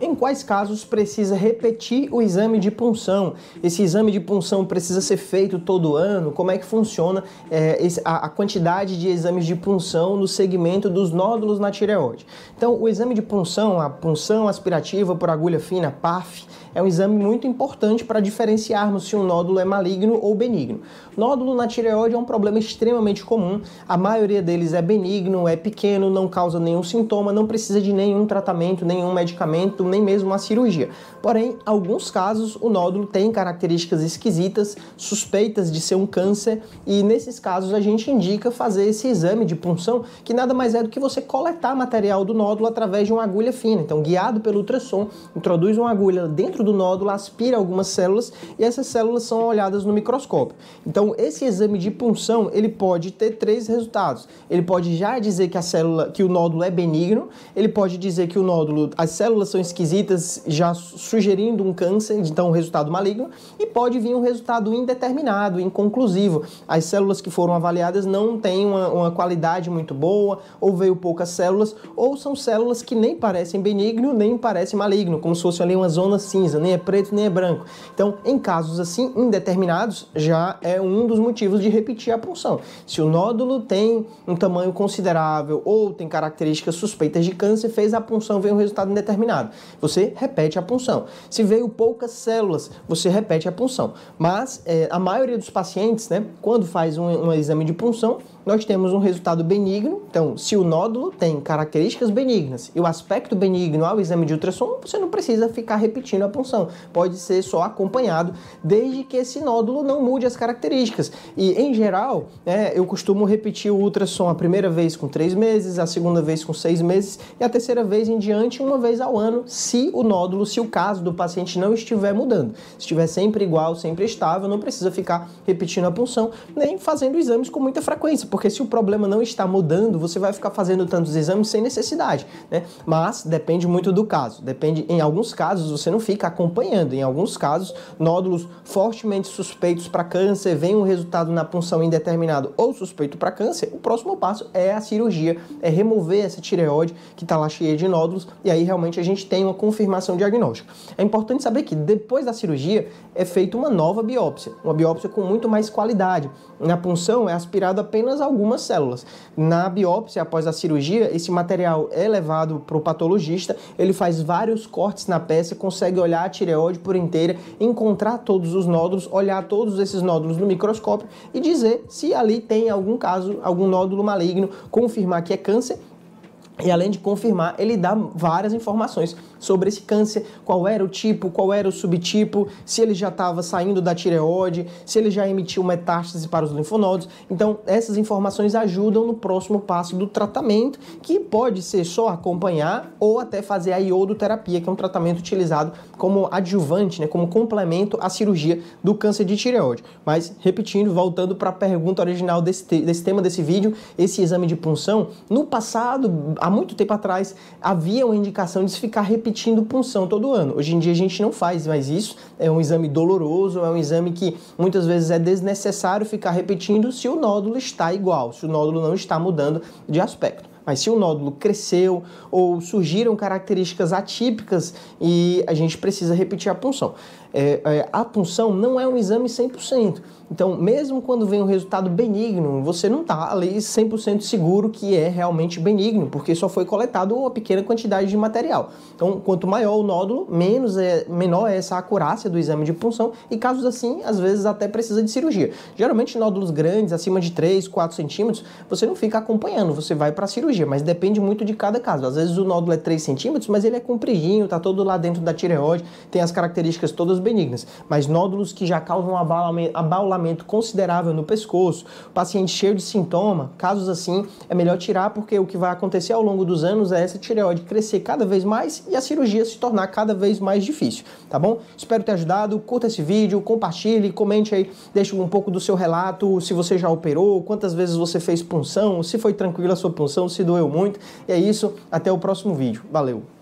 Em quais casos precisa repetir o exame de punção? Esse exame de punção precisa ser feito todo ano? Como é que funciona é, a quantidade de exames de punção no segmento dos nódulos na tireoide? Então, o exame de punção, a punção aspirativa por agulha fina, PAF, é um exame muito importante para diferenciarmos se um nódulo é maligno ou benigno. Nódulo na tireoide é um problema extremamente comum, a maioria deles é benigno, é pequeno, não causa nenhum sintoma, não precisa de nenhum tratamento, nenhum medicamento, nem mesmo uma cirurgia. Porém, alguns casos o nódulo tem características esquisitas, suspeitas de ser um câncer, e nesses casos a gente indica fazer esse exame de punção, que nada mais é do que você coletar material do nódulo através de uma agulha fina. Então, guiado pelo ultrassom, introduz uma agulha dentro do do nódulo aspira algumas células e essas células são olhadas no microscópio. Então, esse exame de punção, ele pode ter três resultados. Ele pode já dizer que a célula, que o nódulo é benigno, ele pode dizer que o nódulo, as células são esquisitas, já sugerindo um câncer, então um resultado maligno, e pode vir um resultado indeterminado, inconclusivo. As células que foram avaliadas não têm uma, uma qualidade muito boa, ou veio poucas células, ou são células que nem parecem benigno, nem parecem maligno, como se fosse ali uma zona cinza cinza, nem é preto, nem é branco. Então, em casos assim, indeterminados, já é um dos motivos de repetir a punção. Se o nódulo tem um tamanho considerável ou tem características suspeitas de câncer, fez a punção, veio um resultado indeterminado. Você repete a punção. Se veio poucas células, você repete a punção. Mas é, a maioria dos pacientes, né, quando faz um, um exame de punção, nós temos um resultado benigno. Então, se o nódulo tem características benignas e o aspecto benigno ao exame de ultrassom, você não precisa ficar repetindo a punção punção. Pode ser só acompanhado, desde que esse nódulo não mude as características. E em geral, é, eu costumo repetir o ultrassom a primeira vez com três meses, a segunda vez com seis meses e a terceira vez em diante, uma vez ao ano, se o nódulo, se o caso do paciente não estiver mudando. Se estiver sempre igual, sempre estável, não precisa ficar repetindo a punção nem fazendo exames com muita frequência, porque se o problema não está mudando, você vai ficar fazendo tantos exames sem necessidade, né? Mas depende muito do caso. Depende, em alguns casos, você não fica acompanhando. Em alguns casos, nódulos fortemente suspeitos para câncer, vem um resultado na punção indeterminado ou suspeito para câncer, o próximo passo é a cirurgia, é remover essa tireoide que está lá cheia de nódulos e aí realmente a gente tem uma confirmação diagnóstica. É importante saber que depois da cirurgia é feita uma nova biópsia, uma biópsia com muito mais qualidade. Na punção é aspirado apenas algumas células. Na biópsia, após a cirurgia, esse material é levado para o patologista, ele faz vários cortes na peça e consegue olhar olhar a tireoide por inteira, encontrar todos os nódulos, olhar todos esses nódulos no microscópio e dizer se ali tem algum caso, algum nódulo maligno, confirmar que é câncer e além de confirmar, ele dá várias informações sobre esse câncer, qual era o tipo, qual era o subtipo, se ele já estava saindo da tireoide, se ele já emitiu metástase para os linfonodos. Então, essas informações ajudam no próximo passo do tratamento, que pode ser só acompanhar ou até fazer a iodoterapia, que é um tratamento utilizado como adjuvante, né, como complemento à cirurgia do câncer de tireoide. Mas, repetindo, voltando para a pergunta original desse, te desse tema desse vídeo, esse exame de punção, no passado, há muito tempo atrás, havia uma indicação de se ficar repetindo repetindo punção todo ano. Hoje em dia a gente não faz mais isso, é um exame doloroso, é um exame que muitas vezes é desnecessário ficar repetindo se o nódulo está igual, se o nódulo não está mudando de aspecto. Mas se o nódulo cresceu ou surgiram características atípicas e a gente precisa repetir a punção. É, é, a punção não é um exame 100%. Então, mesmo quando vem um resultado benigno, você não está ali 100% seguro que é realmente benigno, porque só foi coletado uma pequena quantidade de material. Então, quanto maior o nódulo, menos é, menor é essa acurácia do exame de punção e casos assim, às vezes até precisa de cirurgia. Geralmente, nódulos grandes, acima de 3, 4 centímetros, você não fica acompanhando, você vai para a cirurgia mas depende muito de cada caso. Às vezes o nódulo é 3 centímetros, mas ele é compridinho, tá todo lá dentro da tireoide, tem as características todas benignas. Mas nódulos que já causam abaulamento, abaulamento considerável no pescoço, paciente cheio de sintoma, casos assim, é melhor tirar porque o que vai acontecer ao longo dos anos é essa tireoide crescer cada vez mais e a cirurgia se tornar cada vez mais difícil, tá bom? Espero ter ajudado, curta esse vídeo, compartilhe, comente aí, deixe um pouco do seu relato, se você já operou, quantas vezes você fez punção, se foi tranquila a sua punção, se doeu muito. E é isso, até o próximo vídeo. Valeu!